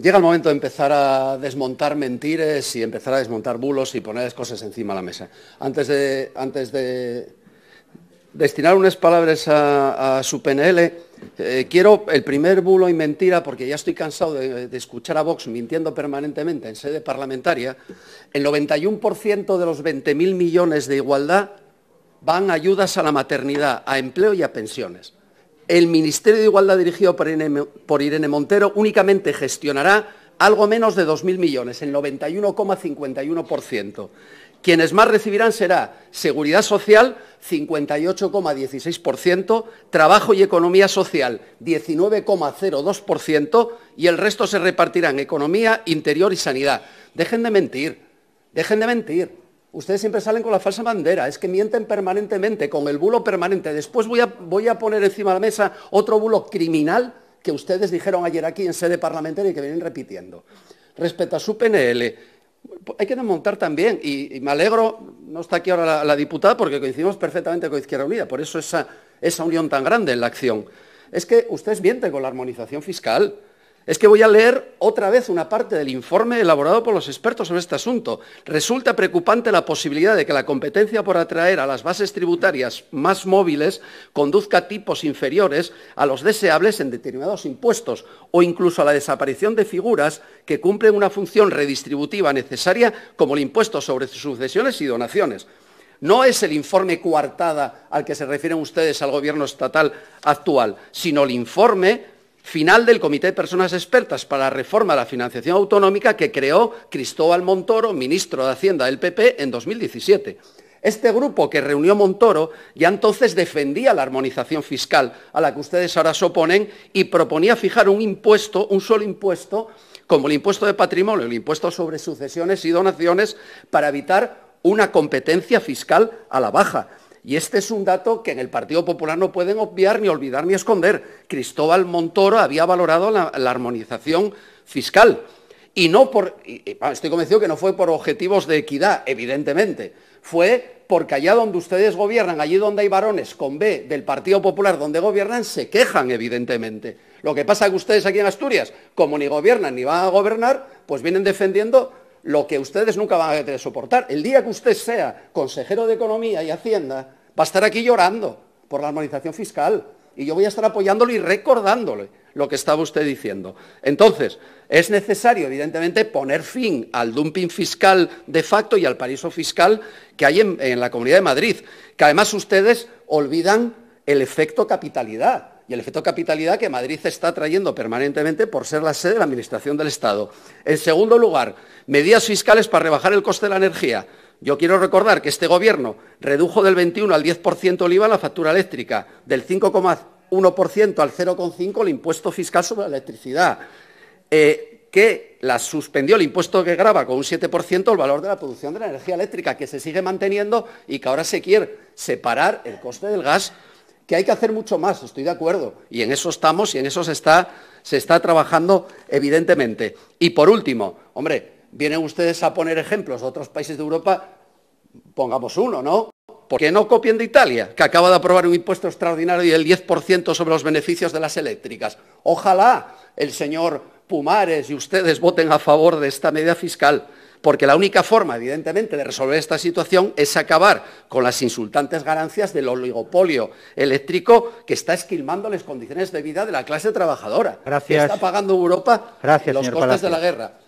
Llega el momento de empezar a desmontar mentiras y empezar a desmontar bulos y poner las cosas encima de la mesa. Antes de, destinar unas palabras a, su PNL, eh, quiero el primer bulo y mentira, porque ya estoy cansado de escuchar a Vox mintiendo permanentemente en sede parlamentaria, el 91% de los 20.000 millones de igualdad van a ayudas a la maternidad, a empleo y a pensiones el Ministerio de Igualdad dirigido por Irene, Montero únicamente gestionará algo menos de 2.000 millones, el 91,51%. Quienes más recibirán será Seguridad Social, 58,16%, Trabajo y Economía Social, 19,02%, y el resto se repartirán Economía, Interior y Sanidad. Dejen de mentir, dejen de mentir. Ustedes siempre salen con la falsa bandera, es que mienten permanentemente, con el bulo permanente. Después voy a, poner encima de la mesa otro bulo criminal que ustedes dijeron ayer aquí en sede parlamentaria y que vienen repitiendo. Respecto a su PNL, hay que desmontar también, y, me alegro, no está aquí ahora la, diputada porque coincidimos perfectamente con Izquierda Unida, por eso esa unión tan grande en la acción. Es que ustedes mienten con la armonización fiscal es que voy a leer otra vez una parte del informe elaborado por los expertos sobre este asunto. Resulta preocupante la posibilidad de que la competencia por atraer a las bases tributarias más móviles conduzca a tipos inferiores a los deseables en determinados impuestos o incluso a la desaparición de figuras que cumplen una función redistributiva necesaria como el impuesto sobre sucesiones y donaciones. No es el informe coartada al que se refieren ustedes al Gobierno estatal actual, sino el informe final del Comité de Personas Expertas para la Reforma de la Financiación Autonómica que creó Cristóbal Montoro, ministro de Hacienda del PP, en 2017. Este grupo que reunió Montoro ya entonces defendía la armonización fiscal a la que ustedes ahora se oponen y proponía fijar un impuesto, un solo impuesto, como el impuesto de patrimonio, el impuesto sobre sucesiones y donaciones, para evitar una competencia fiscal a la baja. Y este es un dato que en el Partido Popular no pueden obviar, ni olvidar, ni esconder. Cristóbal Montoro había valorado la, armonización fiscal. Y no por, estoy convencido que no fue por objetivos de equidad, evidentemente. Fue porque allá donde ustedes gobiernan, allí donde hay varones con B del Partido Popular donde gobiernan, se quejan, evidentemente. Lo que pasa es que ustedes aquí en Asturias, como ni gobiernan ni van a gobernar, pues vienen defendiendo lo que ustedes nunca van a soportar. El día que usted sea consejero de Economía y Hacienda, va a estar aquí llorando por la armonización fiscal y yo voy a estar apoyándolo y recordándole lo que estaba usted diciendo. Entonces, es necesario, evidentemente, poner fin al dumping fiscal de facto y al paraíso fiscal que hay en, en la Comunidad de Madrid, que además ustedes olvidan el efecto capitalidad y el efecto capitalidad que Madrid está trayendo permanentemente por ser la sede de la Administración del Estado. En segundo lugar, medidas fiscales para rebajar el coste de la energía. Yo quiero recordar que este Gobierno redujo del 21 al 10% el IVA la factura eléctrica, del 5,1% al 0,5% el impuesto fiscal sobre la electricidad, eh, que la suspendió el impuesto que graba con un 7% el valor de la producción de la energía eléctrica, que se sigue manteniendo y que ahora se quiere separar el coste del gas, que hay que hacer mucho más, estoy de acuerdo, y en eso estamos y en eso se está trabajando evidentemente. Y por último, hombre, vienen ustedes a poner ejemplos de otros países de Europa, pongamos uno, ¿no? ¿Por qué no copien de Italia, que acaba de aprobar un impuesto extraordinario del 10% sobre los beneficios de las eléctricas? Ojalá el señor Pumares y ustedes voten a favor de esta medida fiscal, porque la única forma, evidentemente, de resolver esta situación es acabar con las insultantes ganancias del oligopolio eléctrico que está esquilmando las condiciones de vida de la clase trabajadora, Gracias. que está pagando Europa los costes de la guerra.